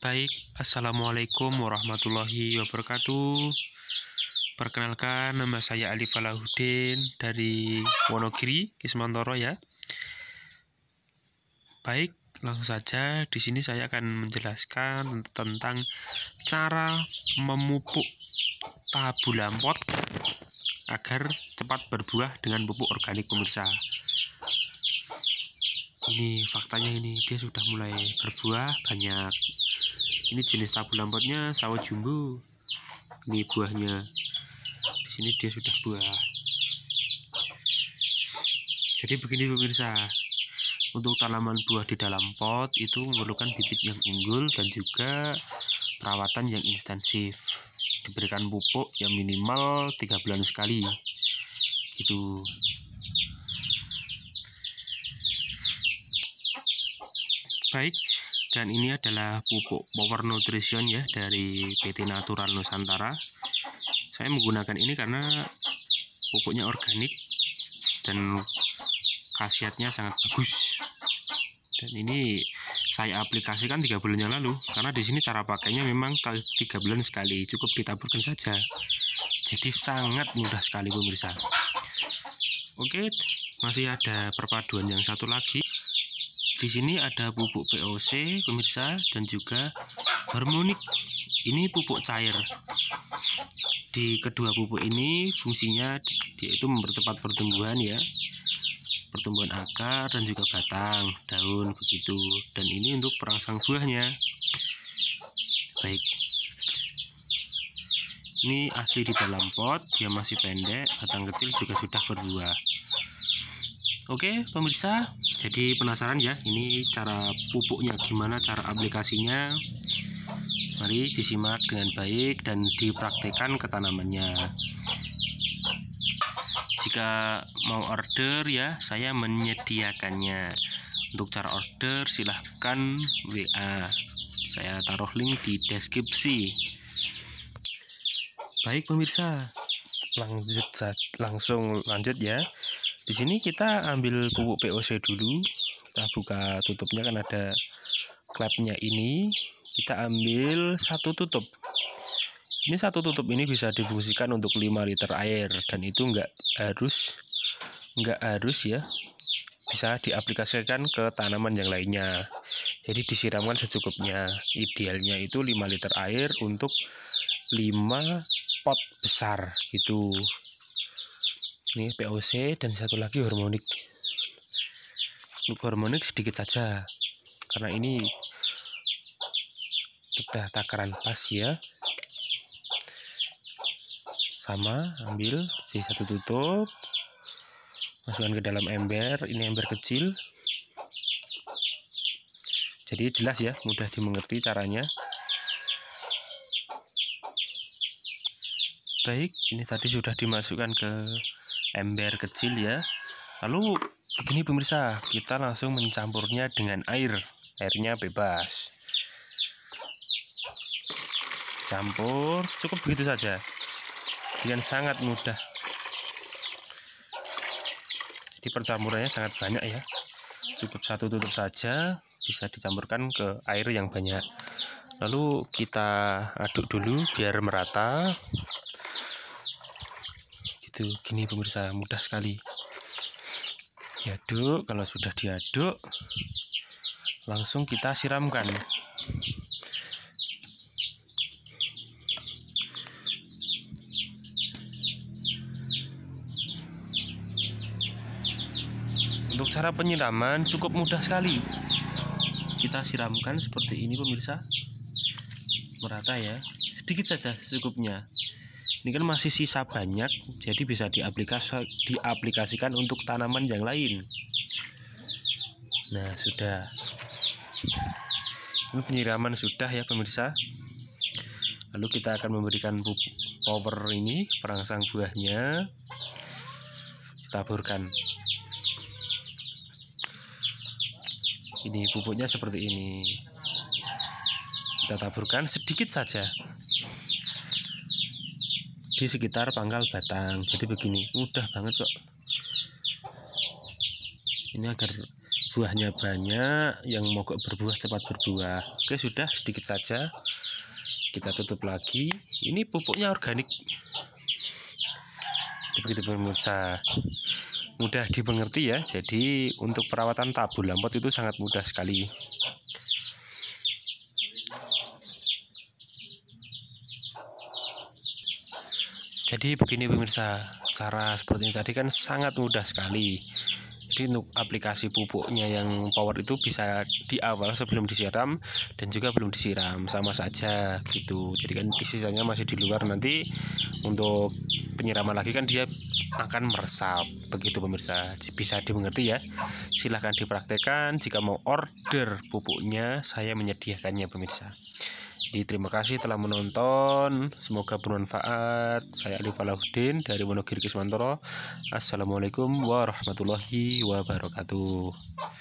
Baik, Assalamualaikum warahmatullahi wabarakatuh Perkenalkan, nama saya Ali Falahuddin dari Wonogiri, Kismantoro ya Baik, langsung saja di sini saya akan menjelaskan tentang cara memupuk tabula pot agar cepat berbuah dengan pupuk organik pemirsa ini faktanya ini dia sudah mulai berbuah banyak ini jenis tabu lampotnya sawo jumbo ini buahnya di sini dia sudah buah jadi begini pemirsa untuk tanaman buah di dalam pot itu memerlukan bibit yang unggul dan juga perawatan yang intensif diberikan pupuk yang minimal tiga bulan sekali gitu baik dan ini adalah pupuk power nutrition ya dari PT Natural Nusantara saya menggunakan ini karena pupuknya organik dan khasiatnya sangat bagus dan ini saya aplikasikan tiga bulan yang lalu karena di sini cara pakainya memang tiga bulan sekali cukup ditaburkan saja jadi sangat mudah sekali pemirsa oke masih ada perpaduan yang satu lagi di sini ada pupuk POC pemirsa dan juga harmonik ini pupuk cair di kedua pupuk ini fungsinya yaitu mempercepat pertumbuhan ya pertumbuhan akar dan juga batang, daun begitu. Dan ini untuk perangsang buahnya. Baik. Ini asli di dalam pot, dia masih pendek, batang kecil juga sudah berbuah. Oke, pemirsa, jadi penasaran ya ini cara pupuknya gimana cara aplikasinya? Mari disimak dengan baik dan dipraktekkan ke tanamannya jika mau order ya saya menyediakannya untuk cara order silahkan WA saya taruh link di deskripsi baik pemirsa lanjut langsung lanjut ya di sini kita ambil pupuk POC dulu kita buka tutupnya kan ada klepnya ini kita ambil satu tutup ini satu tutup ini bisa difungsikan untuk 5 liter air dan itu enggak harus enggak harus ya bisa diaplikasikan ke tanaman yang lainnya jadi disiramkan secukupnya idealnya itu 5 liter air untuk 5 pot besar gitu ini POC dan satu lagi hormonik untuk hormonik sedikit saja karena ini sudah takaran pas ya sama ambil si satu tutup masukkan ke dalam ember ini ember kecil jadi jelas ya mudah dimengerti caranya baik ini tadi sudah dimasukkan ke ember kecil ya lalu begini pemirsa kita langsung mencampurnya dengan air airnya bebas campur cukup begitu saja dengan sangat mudah jadi percampurannya sangat banyak ya cukup satu tutup saja bisa dicampurkan ke air yang banyak lalu kita aduk dulu biar merata gitu gini pemirsa mudah sekali diaduk kalau sudah diaduk langsung kita siramkan Untuk cara penyiraman cukup mudah sekali. Kita siramkan seperti ini pemirsa. Merata ya. Sedikit saja secukupnya. Ini kan masih sisa banyak, jadi bisa diaplikasi, diaplikasikan untuk tanaman yang lain. Nah, sudah. Ini penyiraman sudah ya pemirsa. Lalu kita akan memberikan pupuk power ini perangsang buahnya. Taburkan. ini pupuknya seperti ini kita taburkan sedikit saja di sekitar pangkal batang jadi begini mudah banget kok ini agar buahnya banyak yang mogok berbuah cepat berbuah oke sudah sedikit saja kita tutup lagi ini pupuknya organik begitu pemirsa mudah dimengerti ya. Jadi untuk perawatan tabu lampot itu sangat mudah sekali. Jadi begini pemirsa, cara seperti ini tadi kan sangat mudah sekali jadi untuk aplikasi pupuknya yang power itu bisa di awal sebelum disiram dan juga belum disiram sama saja gitu jadi kan sisanya masih di luar nanti untuk penyiraman lagi kan dia akan meresap begitu pemirsa bisa dimengerti ya silahkan dipraktekan jika mau order pupuknya saya menyediakannya pemirsa jadi terima kasih telah menonton. Semoga bermanfaat. Saya Ali Falahuddin dari Wonogiri Kismantoro. Assalamualaikum warahmatullahi wabarakatuh.